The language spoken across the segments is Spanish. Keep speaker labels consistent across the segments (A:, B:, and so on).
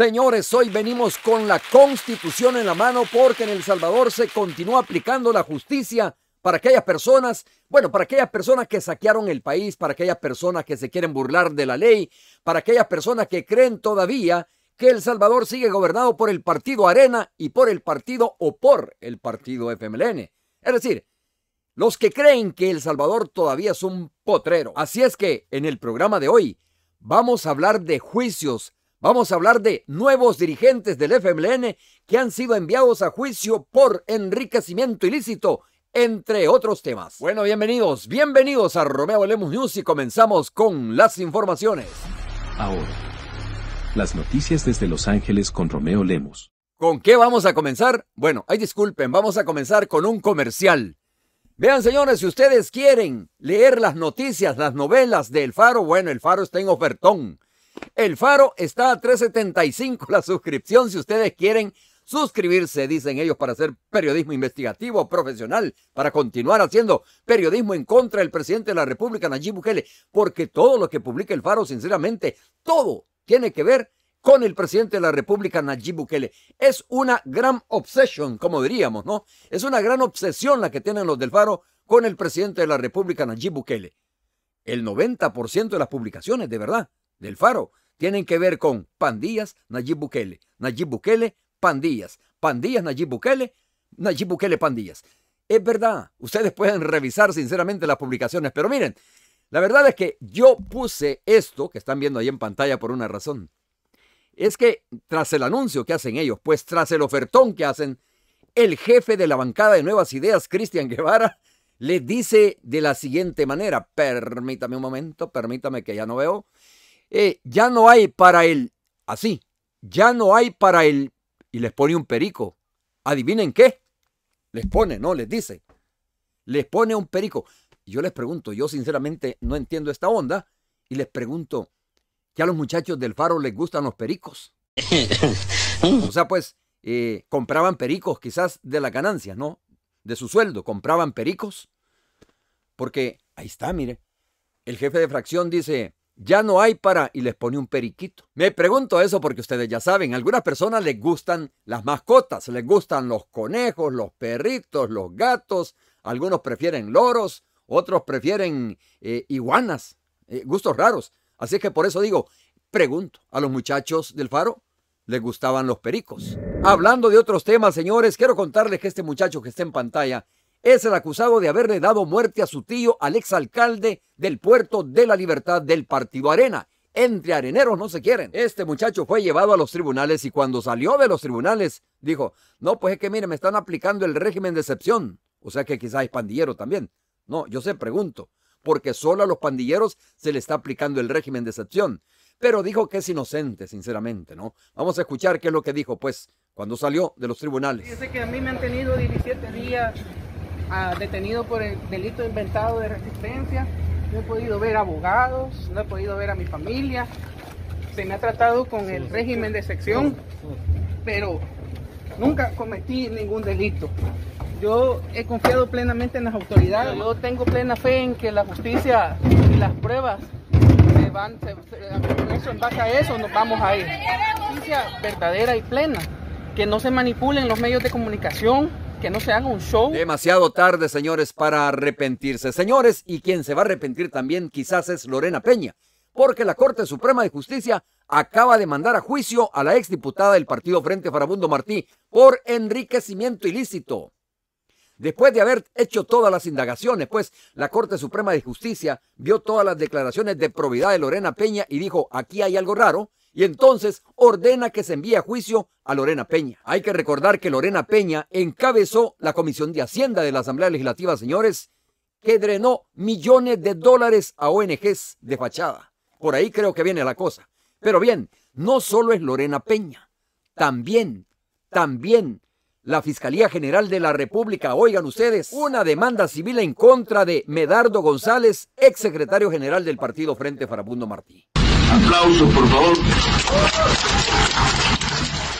A: Señores, hoy venimos con la constitución en la mano porque en El Salvador se continúa aplicando la justicia para aquellas personas, bueno, para aquellas personas que saquearon el país, para aquellas personas que se quieren burlar de la ley, para aquellas personas que creen todavía que El Salvador sigue gobernado por el partido Arena y por el partido o por el partido FMLN. Es decir, los que creen que El Salvador todavía es un potrero. Así es que en el programa de hoy vamos a hablar de juicios Vamos a hablar de nuevos dirigentes del FMLN que han sido enviados a juicio por enriquecimiento ilícito, entre otros temas. Bueno, bienvenidos, bienvenidos a Romeo Lemos News y comenzamos con las informaciones. Ahora,
B: las noticias desde Los Ángeles con Romeo Lemos.
A: ¿Con qué vamos a comenzar? Bueno, ay disculpen, vamos a comenzar con un comercial. Vean, señores, si ustedes quieren leer las noticias, las novelas del Faro, bueno, el Faro está en ofertón. El Faro está a 375 la suscripción si ustedes quieren suscribirse, dicen ellos, para hacer periodismo investigativo profesional, para continuar haciendo periodismo en contra del presidente de la República, Nayib Bukele, porque todo lo que publica el Faro, sinceramente, todo tiene que ver con el presidente de la República, Nayib Bukele. Es una gran obsesión, como diríamos, ¿no? Es una gran obsesión la que tienen los del Faro con el presidente de la República, Nayib Bukele. El 90% de las publicaciones, de verdad, del Faro tienen que ver con pandillas Nayib Bukele, Nayib Bukele, pandillas, pandillas Nayib Bukele, Nayib Bukele, pandillas. Es verdad, ustedes pueden revisar sinceramente las publicaciones, pero miren, la verdad es que yo puse esto que están viendo ahí en pantalla por una razón. Es que tras el anuncio que hacen ellos, pues tras el ofertón que hacen, el jefe de la bancada de Nuevas Ideas, Cristian Guevara, le dice de la siguiente manera, permítame un momento, permítame que ya no veo, eh, ya no hay para él, así, ya no hay para él, y les pone un perico. ¿Adivinen qué? Les pone, no, les dice. Les pone un perico. Yo les pregunto, yo sinceramente no entiendo esta onda, y les pregunto, ¿que a los muchachos del faro les gustan los pericos? o sea, pues, eh, compraban pericos quizás de la ganancia, ¿no? De su sueldo, compraban pericos. Porque ahí está, mire. El jefe de fracción dice, ya no hay para y les pone un periquito. Me pregunto eso porque ustedes ya saben, a algunas personas les gustan las mascotas, les gustan los conejos, los perritos, los gatos, algunos prefieren loros, otros prefieren eh, iguanas, eh, gustos raros. Así que por eso digo, pregunto, a los muchachos del faro les gustaban los pericos. Hablando de otros temas, señores, quiero contarles que este muchacho que está en pantalla es el acusado de haberle dado muerte a su tío, al exalcalde del puerto de la libertad del partido Arena. Entre areneros no se quieren. Este muchacho fue llevado a los tribunales y cuando salió de los tribunales dijo, no, pues es que mire, me están aplicando el régimen de excepción. O sea que quizás es pandillero también. No, yo se pregunto, porque solo a los pandilleros se le está aplicando el régimen de excepción. Pero dijo que es inocente, sinceramente, ¿no? Vamos a escuchar qué es lo que dijo, pues, cuando salió de los tribunales.
C: Dice que a mí me han tenido 17 días detenido por el delito inventado de resistencia, no he podido ver abogados, no he podido ver a mi familia, se me ha tratado con el régimen de sección, pero nunca cometí ningún delito. Yo he confiado plenamente en las autoridades, yo tengo plena fe en que la justicia y las pruebas se van, eso, en base a eso nos vamos a ir. Justicia verdadera y plena, que no se manipulen los medios de comunicación, que no se un
A: show. Demasiado tarde, señores, para arrepentirse. Señores, y quien se va a arrepentir también quizás es Lorena Peña, porque la Corte Suprema de Justicia acaba de mandar a juicio a la exdiputada del partido Frente Farabundo Martí por enriquecimiento ilícito. Después de haber hecho todas las indagaciones, pues la Corte Suprema de Justicia vio todas las declaraciones de probidad de Lorena Peña y dijo, aquí hay algo raro, y entonces ordena que se envíe a juicio a Lorena Peña. Hay que recordar que Lorena Peña encabezó la Comisión de Hacienda de la Asamblea Legislativa, señores, que drenó millones de dólares a ONGs de fachada. Por ahí creo que viene la cosa. Pero bien, no solo es Lorena Peña, también, también la Fiscalía General de la República, oigan ustedes, una demanda civil en contra de Medardo González, exsecretario general del partido Frente Farabundo Martí. Aplausos, por favor.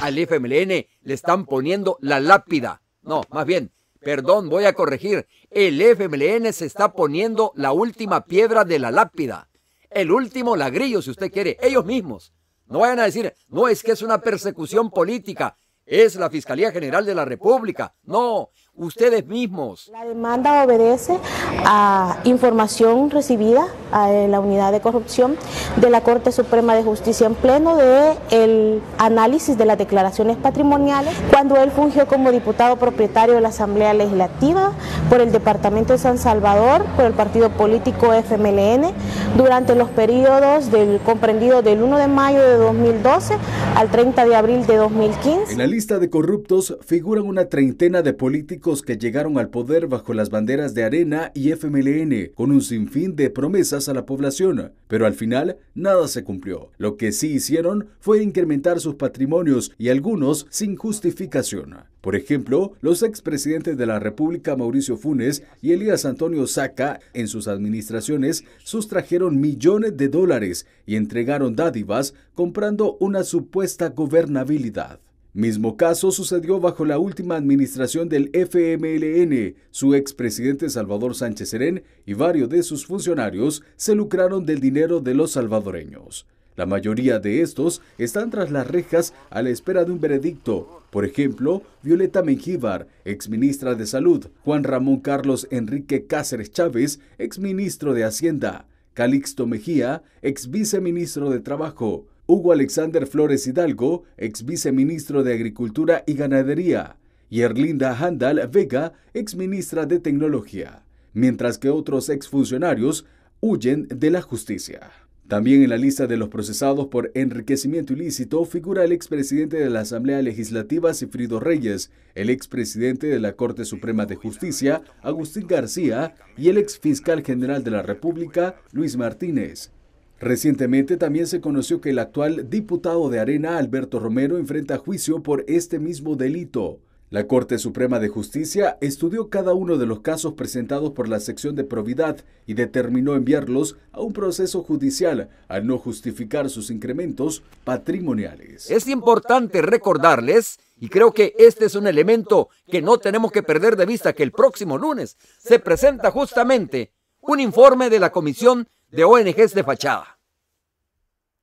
A: Al FMLN le están poniendo la lápida. No, más bien, perdón, voy a corregir. El FMLN se está poniendo la última piedra de la lápida. El último lagrillo, si usted quiere, ellos mismos. No vayan a decir, no es que es una persecución política, es la Fiscalía General de la República. No, ustedes mismos. La
C: demanda obedece a información recibida a la unidad de corrupción de la Corte Suprema de Justicia en pleno de el análisis de las declaraciones patrimoniales cuando él fungió como diputado propietario de la Asamblea Legislativa por el Departamento de San Salvador, por el partido político FMLN, durante los periodos del comprendido del 1 de mayo de 2012 al 30 de abril de 2015.
B: En la lista de corruptos figuran una treintena de políticos que llegaron al poder bajo las banderas de Arena y FMLN, con un sinfín de promesas a la población, pero al final nada se cumplió. Lo que sí hicieron fue incrementar sus patrimonios y algunos sin justificación. Por ejemplo, los expresidentes de la República Mauricio Funes y Elías Antonio Saca en sus administraciones sustrajeron millones de dólares y entregaron dádivas comprando una supuesta gobernabilidad. Mismo caso sucedió bajo la última administración del FMLN. Su expresidente Salvador Sánchez Serén y varios de sus funcionarios se lucraron del dinero de los salvadoreños. La mayoría de estos están tras las rejas a la espera de un veredicto. Por ejemplo, Violeta Mengíbar, exministra de Salud, Juan Ramón Carlos Enrique Cáceres Chávez, exministro de Hacienda, Calixto Mejía, ex viceministro de Trabajo, Hugo Alexander Flores Hidalgo, ex viceministro de Agricultura y Ganadería, y Erlinda Handal Vega, ex ministra de Tecnología, mientras que otros ex funcionarios huyen de la justicia. También en la lista de los procesados por enriquecimiento ilícito figura el expresidente de la Asamblea Legislativa Cifrido Reyes, el expresidente de la Corte Suprema de Justicia Agustín García y el ex fiscal general de la República Luis Martínez, Recientemente también se conoció que el actual diputado de Arena, Alberto Romero, enfrenta juicio por este mismo delito. La Corte Suprema de Justicia estudió cada uno de los casos presentados por la sección de probidad y determinó enviarlos a un proceso judicial al no justificar sus incrementos patrimoniales. Es importante recordarles, y creo que este es un elemento que no tenemos que perder de vista,
A: que el próximo lunes se presenta justamente un informe de la Comisión de ONGs de fachada.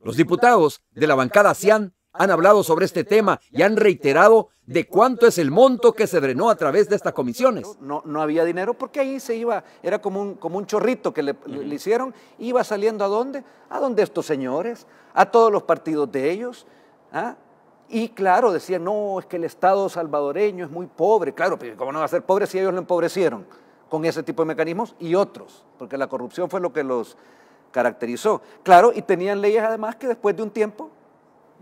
A: Los diputados de la bancada CIAN han hablado sobre este tema y han reiterado de cuánto es el monto que se drenó a través de estas comisiones. No, no había dinero porque ahí se iba, era como un, como un chorrito que le, hicieron, iba saliendo a dónde, a dónde estos señores, a todos los partidos de ellos. ¿ah? Y claro, decían, no, es que el Estado salvadoreño es muy pobre. Claro, pero pues, ¿cómo no va a ser pobre si ellos lo empobrecieron? con ese tipo de mecanismos y otros, porque la corrupción fue lo que los caracterizó. Claro, y tenían leyes además que después de un tiempo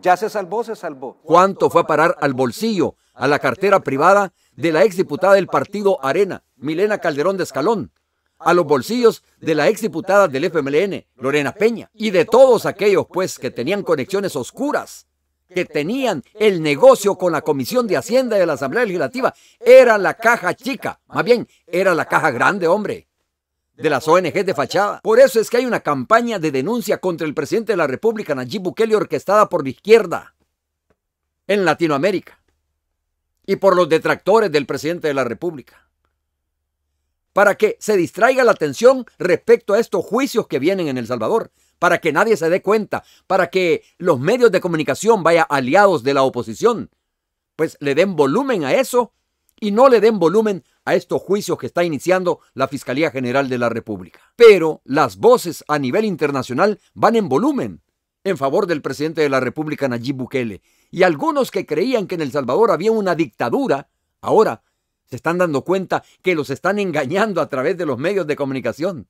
A: ya se salvó, se salvó. ¿Cuánto fue a parar al bolsillo, a la cartera privada de la exdiputada del partido Arena, Milena Calderón de Escalón? a los bolsillos de la exdiputada del FMLN, Lorena Peña, y de todos aquellos pues que tenían conexiones oscuras que tenían el negocio con la Comisión de Hacienda de la Asamblea Legislativa era la caja chica, más bien era la caja grande, hombre, de las ONG de fachada. Por eso es que hay una campaña de denuncia contra el presidente de la República, Nayib Bukele, orquestada por la izquierda en Latinoamérica y por los detractores del presidente de la República para que se distraiga la atención respecto a estos juicios que vienen en El Salvador para que nadie se dé cuenta, para que los medios de comunicación, vayan aliados de la oposición, pues le den volumen a eso y no le den volumen a estos juicios que está iniciando la Fiscalía General de la República. Pero las voces a nivel internacional van en volumen en favor del presidente de la República, Nayib Bukele. Y algunos que creían que en El Salvador había una dictadura, ahora se están dando cuenta que los están engañando a través de los medios de comunicación.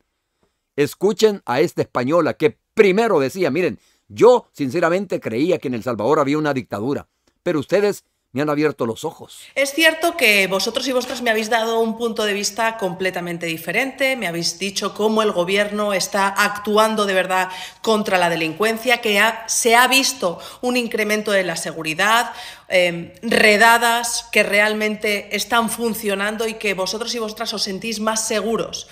A: Escuchen a esta española que primero decía, miren, yo sinceramente creía que en El Salvador había una dictadura, pero ustedes me han abierto los ojos.
C: Es cierto que vosotros y vosotras me habéis dado un punto de vista completamente diferente, me habéis dicho cómo el gobierno está actuando de verdad contra la delincuencia, que se ha visto un incremento de la seguridad, em, redadas que realmente están funcionando y que vosotros y vosotras os sentís más seguros.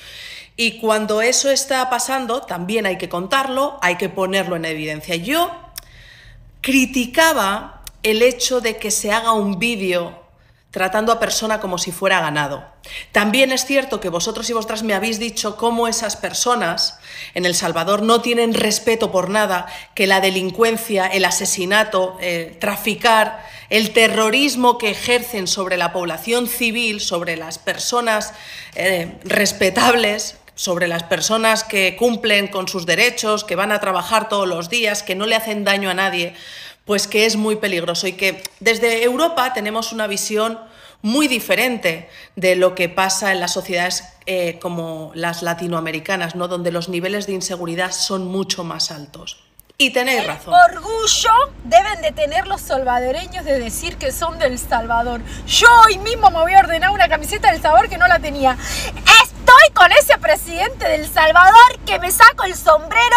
C: Y cuando eso está pasando, también hay que contarlo, hay que ponerlo en evidencia. Yo criticaba el hecho de que se haga un vídeo tratando a persona como si fuera ganado. También es cierto que vosotros y vosotras me habéis dicho cómo esas personas en El Salvador no tienen respeto por nada, que la delincuencia, el asesinato, el eh, traficar, el terrorismo que ejercen sobre la población civil, sobre las personas eh, respetables, sobre las personas que cumplen con sus derechos, que van a trabajar todos los días, que no le hacen daño a nadie, pues que es muy peligroso y que desde Europa tenemos una visión muy diferente de lo que pasa en las sociedades eh, como las latinoamericanas, ¿no? donde los niveles de inseguridad son mucho más altos. Y tenéis razón. orgullo deben de tener los salvadoreños de decir que son del Salvador. Yo hoy mismo me voy a ordenar una camiseta del Salvador que no la tenía con ese presidente del Salvador que me saco el sombrero.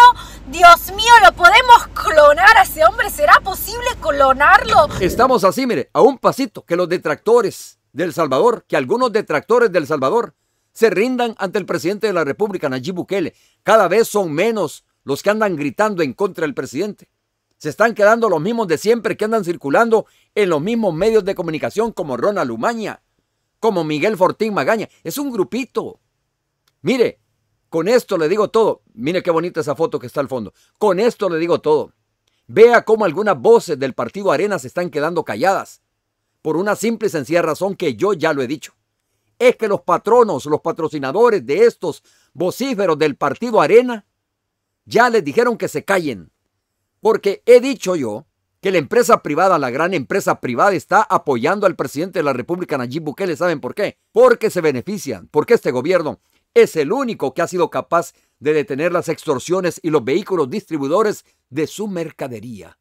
C: Dios mío, ¿lo podemos clonar a ese hombre? ¿Será posible clonarlo?
A: Estamos así, mire, a un pasito que los detractores del Salvador, que algunos detractores del Salvador se rindan ante el presidente de la República, Nayib Bukele. Cada vez son menos los que andan gritando en contra del presidente. Se están quedando los mismos de siempre que andan circulando en los mismos medios de comunicación como Ronald Umaña, como Miguel Fortín Magaña. Es un grupito. Mire, con esto le digo todo. Mire qué bonita esa foto que está al fondo. Con esto le digo todo. Vea cómo algunas voces del partido Arena se están quedando calladas. Por una simple y sencilla razón que yo ya lo he dicho. Es que los patronos, los patrocinadores de estos vocíferos del partido Arena, ya les dijeron que se callen. Porque he dicho yo que la empresa privada, la gran empresa privada, está apoyando al presidente de la República, Nayib Bukele. ¿Saben por qué? Porque se benefician, porque este gobierno es el único que ha sido capaz de detener las extorsiones y los vehículos distribuidores de su mercadería.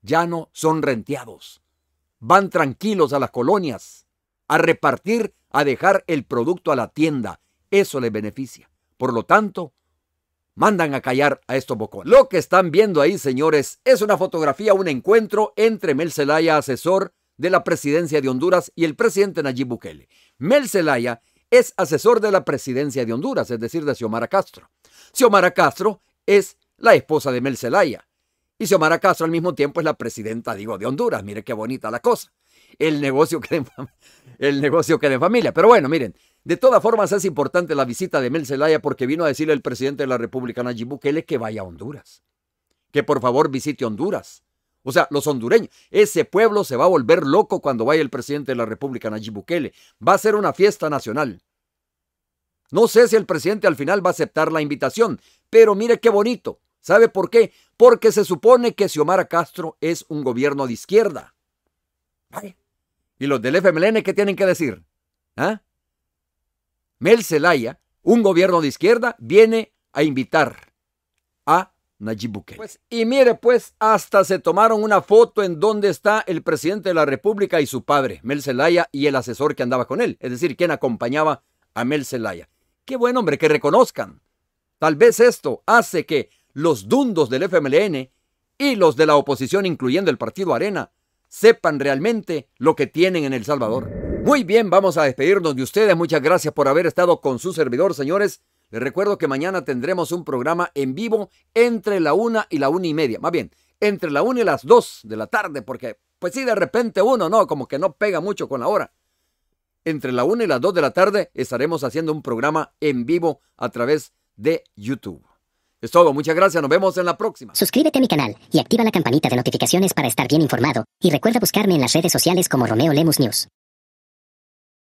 A: Ya no son renteados. Van tranquilos a las colonias, a repartir, a dejar el producto a la tienda. Eso les beneficia. Por lo tanto, mandan a callar a estos bocones. Lo que están viendo ahí, señores, es una fotografía, un encuentro entre Mel Zelaya, asesor de la presidencia de Honduras, y el presidente Nayib Bukele. Mel Zelaya es asesor de la presidencia de Honduras, es decir, de Xiomara Castro. Xiomara Castro es la esposa de Mel Zelaya. Y Xiomara Castro al mismo tiempo es la presidenta, digo, de Honduras. Mire qué bonita la cosa. El negocio que en, el negocio familia. Pero bueno, miren, de todas formas es importante la visita de Mel Zelaya porque vino a decirle al presidente de la República, Nayib Bukele, que vaya a Honduras. Que por favor visite Honduras. O sea, los hondureños. Ese pueblo se va a volver loco cuando vaya el presidente de la República, Nayib Bukele. Va a ser una fiesta nacional. No sé si el presidente al final va a aceptar la invitación, pero mire qué bonito. ¿Sabe por qué? Porque se supone que Xiomara Castro es un gobierno de izquierda. ¿Vale? ¿Y los del FMLN qué tienen que decir? ¿Ah? Mel Zelaya, un gobierno de izquierda, viene a invitar pues, y mire, pues hasta se tomaron una foto en donde está el presidente de la República y su padre, Mel Zelaya, y el asesor que andaba con él, es decir, quien acompañaba a Mel Zelaya. Qué buen hombre que reconozcan. Tal vez esto hace que los dundos del FMLN y los de la oposición, incluyendo el partido Arena, sepan realmente lo que tienen en El Salvador. Muy bien, vamos a despedirnos de ustedes. Muchas gracias por haber estado con su servidor, señores. Les recuerdo que mañana tendremos un programa en vivo entre la una y la una y media. Más bien, entre la una y las dos de la tarde, porque, pues sí, de repente uno, no, como que no pega mucho con la hora. Entre la una y las dos de la tarde estaremos haciendo un programa en vivo a través de YouTube. Es todo, muchas gracias, nos vemos en la próxima.
C: Suscríbete a mi canal y activa la campanita de notificaciones para estar bien informado y recuerda buscarme en las redes sociales como Romeo Lemus News.